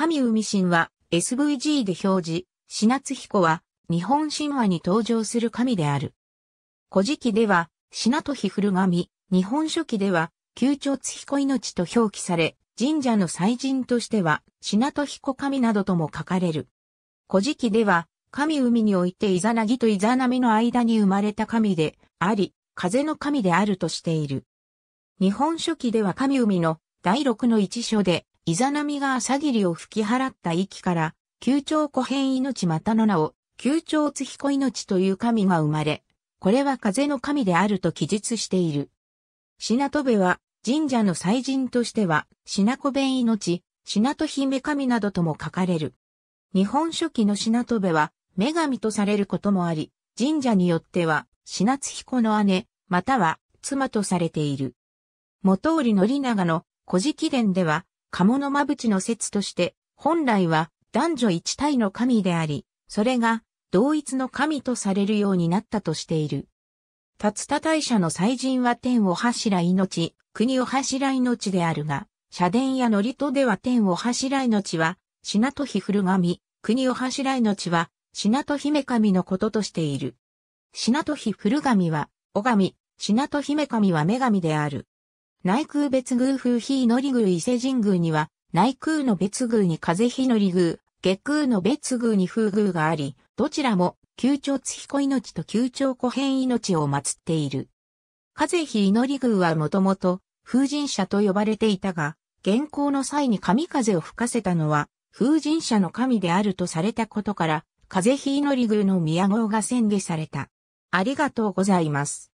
神海神は SVG で表示、品津彦は日本神話に登場する神である。古事記では、品と日古神、日本書記では、旧朝津彦命と表記され、神社の祭神としては、品と彦神などとも書かれる。古事記では、神海においてイザナギとイザナミの間に生まれた神であり、風の神であるとしている。日本書紀では神海の第六の一書で、イザナミが朝霧を吹き払った息から、九丁古変命またの名を、九朝津彦命という神が生まれ、これは風の神であると記述している。品戸部は、神社の祭神としては、品子弁命、品戸姫神などとも書かれる。日本書紀の品戸部は、女神とされることもあり、神社によっては、品津彦の姉、または妻とされている。元織宣長の古事記伝では、鴨の間淵の説として、本来は男女一体の神であり、それが同一の神とされるようになったとしている。竜田大社の祭神は天を柱命、国を柱命であるが、社殿や祝詞では天を柱命は、シナトヒ神、国を柱命は、シナト姫神のこととしている。シナトヒ神は、お神、シナト姫神は女神である。内空別宮風非のり宮伊勢神宮には、内空の別宮に風非のり宮、月空の別宮に風宮があり、どちらも、旧長月子命と九長古変命を祀っている。風非のり宮はもともと、風神社と呼ばれていたが、現行の際に神風を吹かせたのは、風神社の神であるとされたことから、風邪ひいのり宮の宮号が宣言された。ありがとうございます。